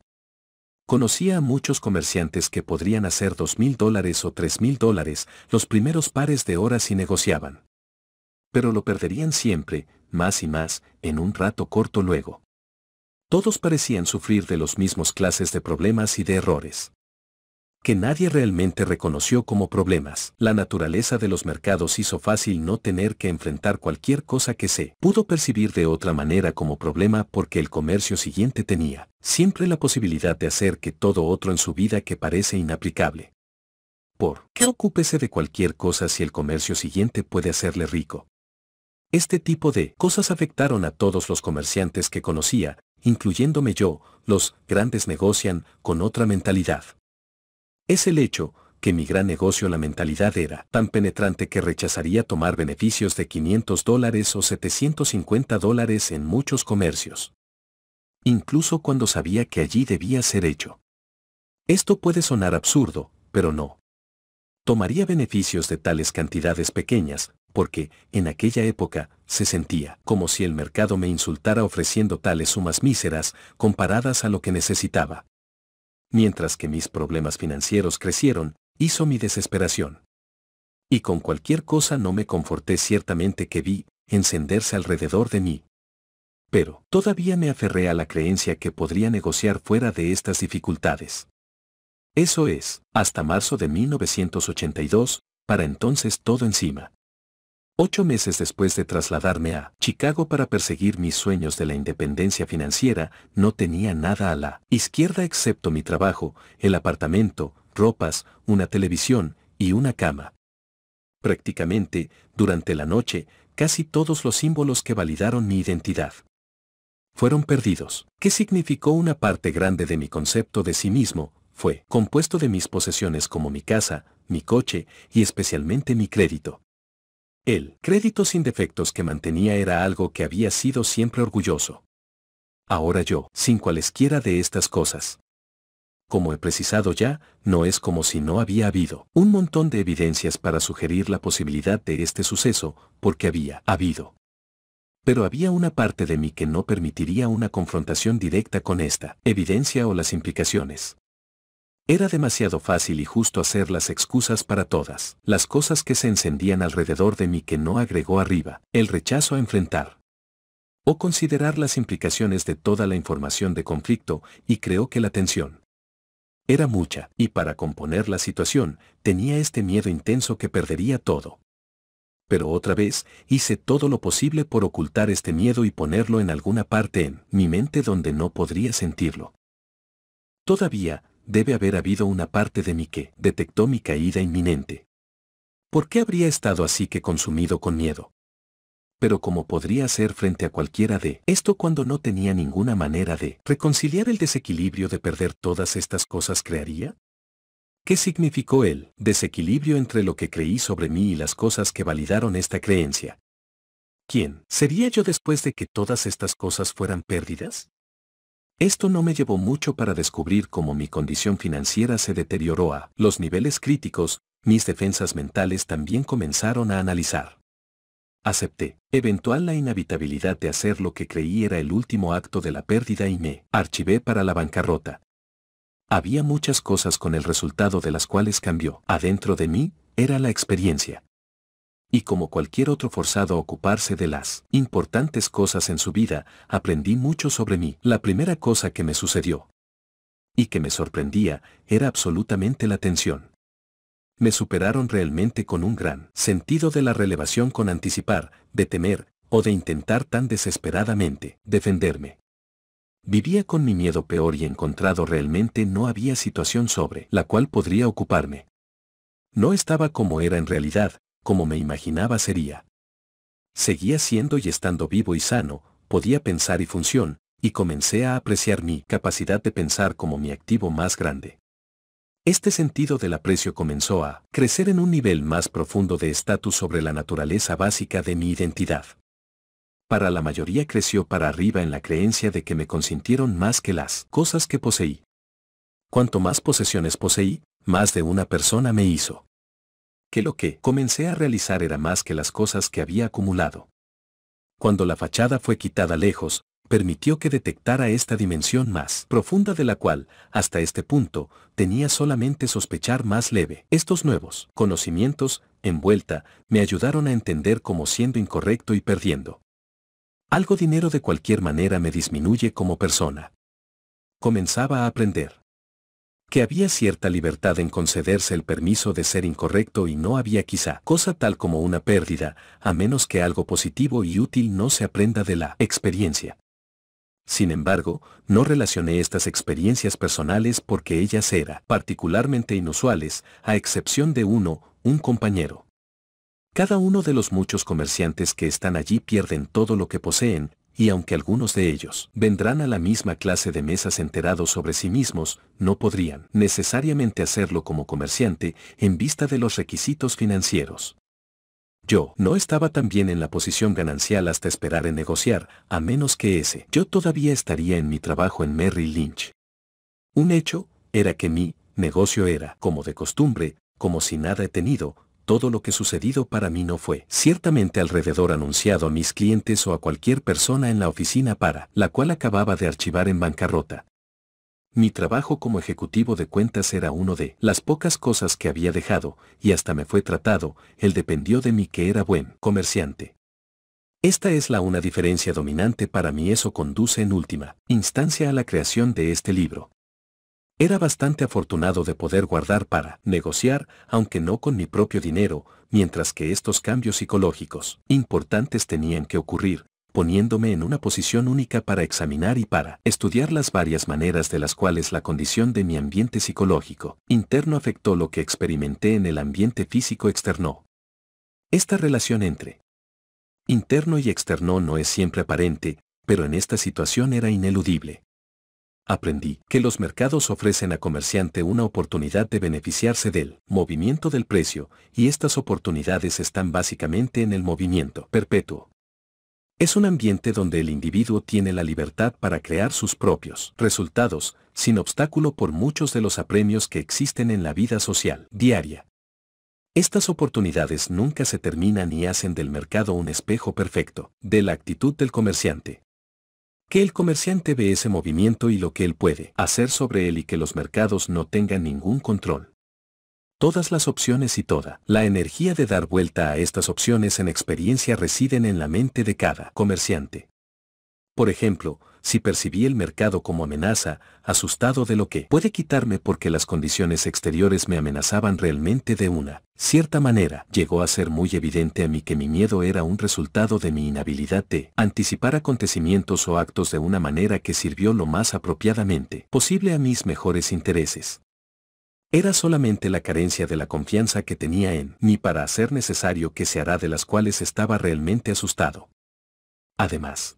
Conocía a muchos comerciantes que podrían hacer dos mil dólares o tres mil dólares los primeros pares de horas y negociaban. Pero lo perderían siempre, más y más, en un rato corto luego. Todos parecían sufrir de los mismos clases de problemas y de errores. Que nadie realmente reconoció como problemas. La naturaleza de los mercados hizo fácil no tener que enfrentar cualquier cosa que se pudo percibir de otra manera como problema porque el comercio siguiente tenía siempre la posibilidad de hacer que todo otro en su vida que parece inaplicable. Por qué ocúpese de cualquier cosa si el comercio siguiente puede hacerle rico. Este tipo de cosas afectaron a todos los comerciantes que conocía, incluyéndome yo, los grandes negocian con otra mentalidad. Es el hecho, que mi gran negocio la mentalidad era tan penetrante que rechazaría tomar beneficios de 500 dólares o 750 dólares en muchos comercios. Incluso cuando sabía que allí debía ser hecho. Esto puede sonar absurdo, pero no. Tomaría beneficios de tales cantidades pequeñas, porque, en aquella época, se sentía como si el mercado me insultara ofreciendo tales sumas míseras, comparadas a lo que necesitaba. Mientras que mis problemas financieros crecieron, hizo mi desesperación. Y con cualquier cosa no me conforté ciertamente que vi, encenderse alrededor de mí. Pero, todavía me aferré a la creencia que podría negociar fuera de estas dificultades. Eso es, hasta marzo de 1982, para entonces todo encima. Ocho meses después de trasladarme a Chicago para perseguir mis sueños de la independencia financiera, no tenía nada a la izquierda excepto mi trabajo, el apartamento, ropas, una televisión y una cama. Prácticamente, durante la noche, casi todos los símbolos que validaron mi identidad fueron perdidos, ¿Qué significó una parte grande de mi concepto de sí mismo, fue compuesto de mis posesiones como mi casa, mi coche y especialmente mi crédito. El crédito sin defectos que mantenía era algo que había sido siempre orgulloso. Ahora yo, sin cualesquiera de estas cosas. Como he precisado ya, no es como si no había habido un montón de evidencias para sugerir la posibilidad de este suceso, porque había habido. Pero había una parte de mí que no permitiría una confrontación directa con esta evidencia o las implicaciones. Era demasiado fácil y justo hacer las excusas para todas, las cosas que se encendían alrededor de mí que no agregó arriba, el rechazo a enfrentar. O considerar las implicaciones de toda la información de conflicto y creo que la tensión. Era mucha, y para componer la situación, tenía este miedo intenso que perdería todo. Pero otra vez, hice todo lo posible por ocultar este miedo y ponerlo en alguna parte en mi mente donde no podría sentirlo. Todavía, debe haber habido una parte de mí que detectó mi caída inminente. ¿Por qué habría estado así que consumido con miedo? Pero como podría ser frente a cualquiera de esto cuando no tenía ninguna manera de reconciliar el desequilibrio de perder todas estas cosas crearía? ¿Qué significó el desequilibrio entre lo que creí sobre mí y las cosas que validaron esta creencia? ¿Quién sería yo después de que todas estas cosas fueran pérdidas? Esto no me llevó mucho para descubrir cómo mi condición financiera se deterioró a los niveles críticos, mis defensas mentales también comenzaron a analizar. Acepté, eventual la inhabitabilidad de hacer lo que creí era el último acto de la pérdida y me archivé para la bancarrota. Había muchas cosas con el resultado de las cuales cambió. Adentro de mí, era la experiencia y como cualquier otro forzado a ocuparse de las importantes cosas en su vida, aprendí mucho sobre mí. La primera cosa que me sucedió y que me sorprendía era absolutamente la tensión. Me superaron realmente con un gran sentido de la relevación con anticipar, de temer, o de intentar tan desesperadamente defenderme. Vivía con mi miedo peor y encontrado realmente no había situación sobre la cual podría ocuparme. No estaba como era en realidad, como me imaginaba sería. Seguía siendo y estando vivo y sano, podía pensar y función, y comencé a apreciar mi capacidad de pensar como mi activo más grande. Este sentido del aprecio comenzó a crecer en un nivel más profundo de estatus sobre la naturaleza básica de mi identidad. Para la mayoría creció para arriba en la creencia de que me consintieron más que las cosas que poseí. Cuanto más posesiones poseí, más de una persona me hizo que lo que comencé a realizar era más que las cosas que había acumulado. Cuando la fachada fue quitada lejos, permitió que detectara esta dimensión más profunda de la cual, hasta este punto, tenía solamente sospechar más leve. Estos nuevos conocimientos, envuelta, me ayudaron a entender como siendo incorrecto y perdiendo. Algo dinero de cualquier manera me disminuye como persona. Comenzaba a aprender que había cierta libertad en concederse el permiso de ser incorrecto y no había quizá cosa tal como una pérdida, a menos que algo positivo y útil no se aprenda de la experiencia. Sin embargo, no relacioné estas experiencias personales porque ellas eran particularmente inusuales, a excepción de uno, un compañero. Cada uno de los muchos comerciantes que están allí pierden todo lo que poseen, y aunque algunos de ellos vendrán a la misma clase de mesas enterados sobre sí mismos, no podrían necesariamente hacerlo como comerciante en vista de los requisitos financieros. Yo no estaba tan bien en la posición ganancial hasta esperar en negociar, a menos que ese yo todavía estaría en mi trabajo en Merrill Lynch. Un hecho era que mi negocio era, como de costumbre, como si nada he tenido, todo lo que sucedido para mí no fue ciertamente alrededor anunciado a mis clientes o a cualquier persona en la oficina para la cual acababa de archivar en bancarrota. Mi trabajo como ejecutivo de cuentas era uno de las pocas cosas que había dejado, y hasta me fue tratado, él dependió de mí que era buen comerciante. Esta es la una diferencia dominante para mí eso conduce en última instancia a la creación de este libro. Era bastante afortunado de poder guardar para negociar, aunque no con mi propio dinero, mientras que estos cambios psicológicos importantes tenían que ocurrir, poniéndome en una posición única para examinar y para estudiar las varias maneras de las cuales la condición de mi ambiente psicológico interno afectó lo que experimenté en el ambiente físico externo. Esta relación entre interno y externo no es siempre aparente, pero en esta situación era ineludible. Aprendí que los mercados ofrecen a comerciante una oportunidad de beneficiarse del movimiento del precio y estas oportunidades están básicamente en el movimiento perpetuo. Es un ambiente donde el individuo tiene la libertad para crear sus propios resultados, sin obstáculo por muchos de los apremios que existen en la vida social diaria. Estas oportunidades nunca se terminan y hacen del mercado un espejo perfecto de la actitud del comerciante. Que el comerciante ve ese movimiento y lo que él puede hacer sobre él y que los mercados no tengan ningún control. Todas las opciones y toda la energía de dar vuelta a estas opciones en experiencia residen en la mente de cada comerciante. Por ejemplo, si percibí el mercado como amenaza, asustado de lo que puede quitarme porque las condiciones exteriores me amenazaban realmente de una cierta manera, llegó a ser muy evidente a mí que mi miedo era un resultado de mi inhabilidad de anticipar acontecimientos o actos de una manera que sirvió lo más apropiadamente posible a mis mejores intereses. Era solamente la carencia de la confianza que tenía en mí para hacer necesario que se hará de las cuales estaba realmente asustado. Además,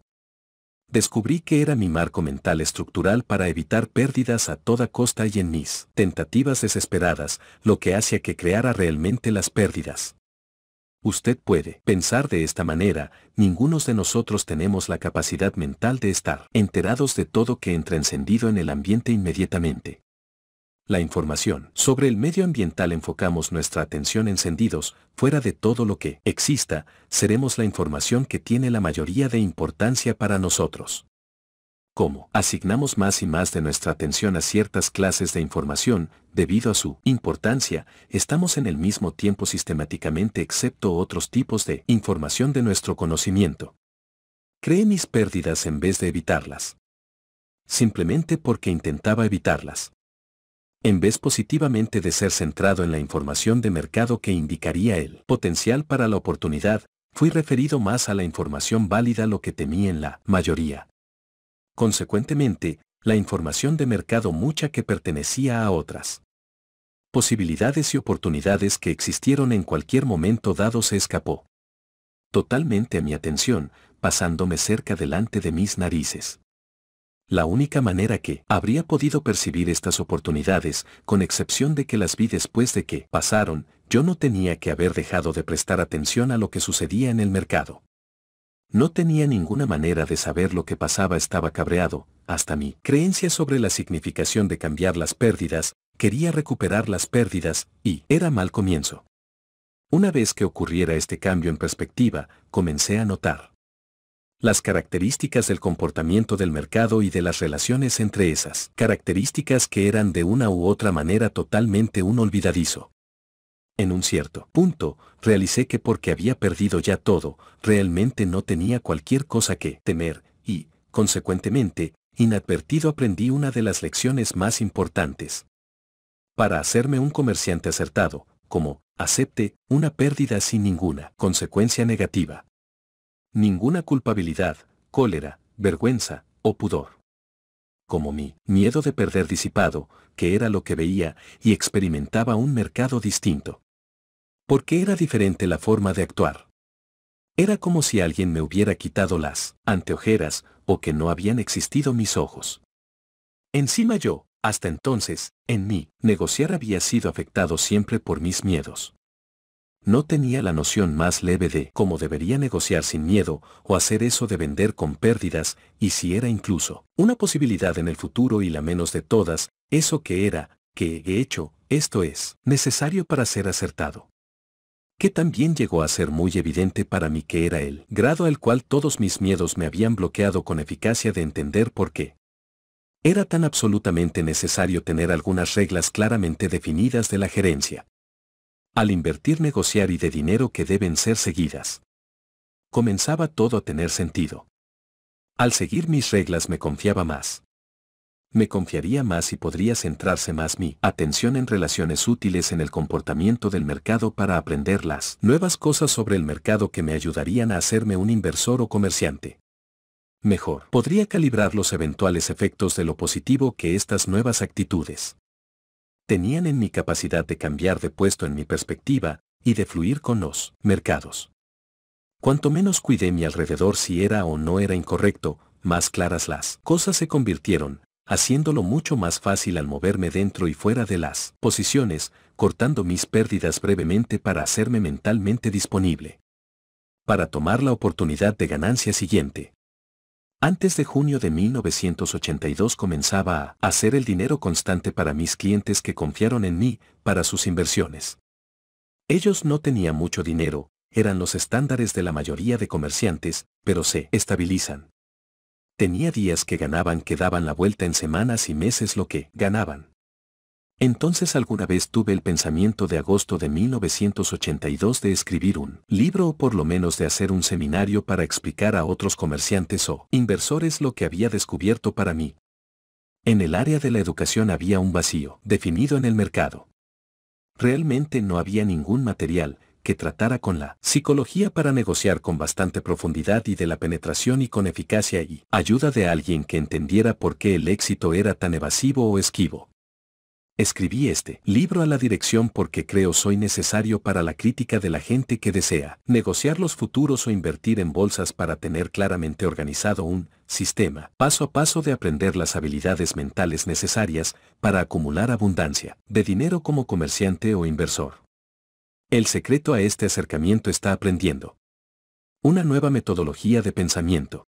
descubrí que era mi marco mental estructural para evitar pérdidas a toda costa y en mis tentativas desesperadas, lo que hacía que creara realmente las pérdidas. Usted puede pensar de esta manera, ningunos de nosotros tenemos la capacidad mental de estar enterados de todo que entra encendido en el ambiente inmediatamente la información. Sobre el medio ambiental enfocamos nuestra atención encendidos, fuera de todo lo que exista, seremos la información que tiene la mayoría de importancia para nosotros. Como Asignamos más y más de nuestra atención a ciertas clases de información, debido a su importancia, estamos en el mismo tiempo sistemáticamente excepto otros tipos de información de nuestro conocimiento. Creé mis pérdidas en vez de evitarlas. Simplemente porque intentaba evitarlas en vez positivamente de ser centrado en la información de mercado que indicaría el potencial para la oportunidad, fui referido más a la información válida lo que temí en la mayoría. Consecuentemente, la información de mercado mucha que pertenecía a otras posibilidades y oportunidades que existieron en cualquier momento dado se escapó totalmente a mi atención, pasándome cerca delante de mis narices. La única manera que habría podido percibir estas oportunidades, con excepción de que las vi después de que pasaron, yo no tenía que haber dejado de prestar atención a lo que sucedía en el mercado. No tenía ninguna manera de saber lo que pasaba, estaba cabreado, hasta mi creencia sobre la significación de cambiar las pérdidas, quería recuperar las pérdidas, y era mal comienzo. Una vez que ocurriera este cambio en perspectiva, comencé a notar las características del comportamiento del mercado y de las relaciones entre esas características que eran de una u otra manera totalmente un olvidadizo. En un cierto punto, realicé que porque había perdido ya todo, realmente no tenía cualquier cosa que temer, y, consecuentemente, inadvertido aprendí una de las lecciones más importantes. Para hacerme un comerciante acertado, como, acepte, una pérdida sin ninguna consecuencia negativa ninguna culpabilidad, cólera, vergüenza o pudor. Como mi miedo de perder disipado, que era lo que veía y experimentaba un mercado distinto. Porque era diferente la forma de actuar. Era como si alguien me hubiera quitado las anteojeras o que no habían existido mis ojos. Encima yo, hasta entonces, en mí, negociar había sido afectado siempre por mis miedos. No tenía la noción más leve de cómo debería negociar sin miedo o hacer eso de vender con pérdidas y si era incluso una posibilidad en el futuro y la menos de todas, eso que era, que he hecho, esto es, necesario para ser acertado. Que también llegó a ser muy evidente para mí que era el grado al cual todos mis miedos me habían bloqueado con eficacia de entender por qué. Era tan absolutamente necesario tener algunas reglas claramente definidas de la gerencia al invertir negociar y de dinero que deben ser seguidas. Comenzaba todo a tener sentido. Al seguir mis reglas me confiaba más. Me confiaría más y podría centrarse más mi atención en relaciones útiles en el comportamiento del mercado para aprender las nuevas cosas sobre el mercado que me ayudarían a hacerme un inversor o comerciante. Mejor, podría calibrar los eventuales efectos de lo positivo que estas nuevas actitudes tenían en mi capacidad de cambiar de puesto en mi perspectiva y de fluir con los mercados. Cuanto menos cuidé mi alrededor si era o no era incorrecto, más claras las cosas se convirtieron, haciéndolo mucho más fácil al moverme dentro y fuera de las posiciones, cortando mis pérdidas brevemente para hacerme mentalmente disponible. Para tomar la oportunidad de ganancia siguiente. Antes de junio de 1982 comenzaba a hacer el dinero constante para mis clientes que confiaron en mí para sus inversiones. Ellos no tenían mucho dinero, eran los estándares de la mayoría de comerciantes, pero se estabilizan. Tenía días que ganaban que daban la vuelta en semanas y meses lo que ganaban. Entonces alguna vez tuve el pensamiento de agosto de 1982 de escribir un libro o por lo menos de hacer un seminario para explicar a otros comerciantes o inversores lo que había descubierto para mí. En el área de la educación había un vacío definido en el mercado. Realmente no había ningún material que tratara con la psicología para negociar con bastante profundidad y de la penetración y con eficacia y ayuda de alguien que entendiera por qué el éxito era tan evasivo o esquivo. Escribí este libro a la dirección porque creo soy necesario para la crítica de la gente que desea negociar los futuros o invertir en bolsas para tener claramente organizado un sistema paso a paso de aprender las habilidades mentales necesarias para acumular abundancia de dinero como comerciante o inversor. El secreto a este acercamiento está aprendiendo. Una nueva metodología de pensamiento.